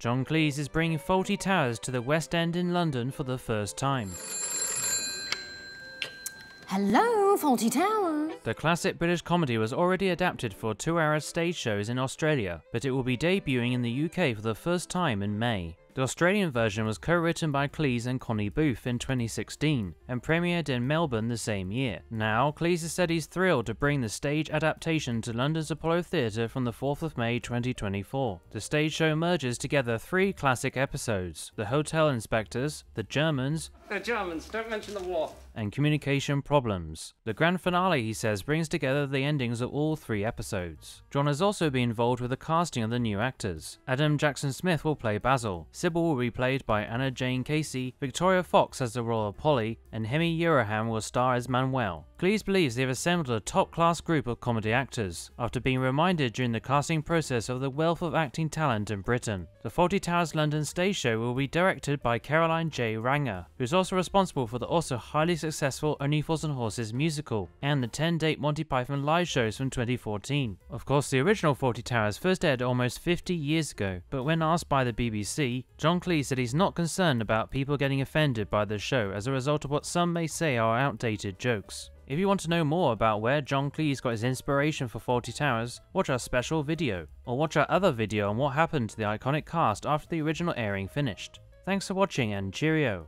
John Cleese is bringing Faulty Towers to the West End in London for the first time. Hello, Faulty Towers! The classic British comedy was already adapted for two-hour stage shows in Australia, but it will be debuting in the UK for the first time in May. The Australian version was co-written by Cleese and Connie Booth in 2016 and premiered in Melbourne the same year. Now, Cleese has said he's thrilled to bring the stage adaptation to London's Apollo Theatre from the 4th of May 2024. The stage show merges together three classic episodes, The Hotel Inspectors, The Germans, The Germans, don't mention the war, and Communication Problems. The grand finale, he says, brings together the endings of all three episodes. John has also been involved with the casting of the new actors. Adam Jackson Smith will play Basil, Sybil will be played by Anna Jane Casey, Victoria Fox as the role of Polly, and Hemi Uraham will star as Manuel. Cleese believes they have assembled a top class group of comedy actors, after being reminded during the casting process of the wealth of acting talent in Britain. The Faulty Towers London stage show will be directed by Caroline J. Ranger, who is also responsible for the also highly successful Only Fools and Horses musical, and the 10 date Monty Python live shows from 2014. Of course, the original Faulty Towers first aired almost 50 years ago, but when asked by the BBC, John Cleese said he's not concerned about people getting offended by the show as a result of what some may say are outdated jokes. If you want to know more about where John Cleese got his inspiration for Forty Towers, watch our special video, or watch our other video on what happened to the iconic cast after the original airing finished. Thanks for watching and cheerio!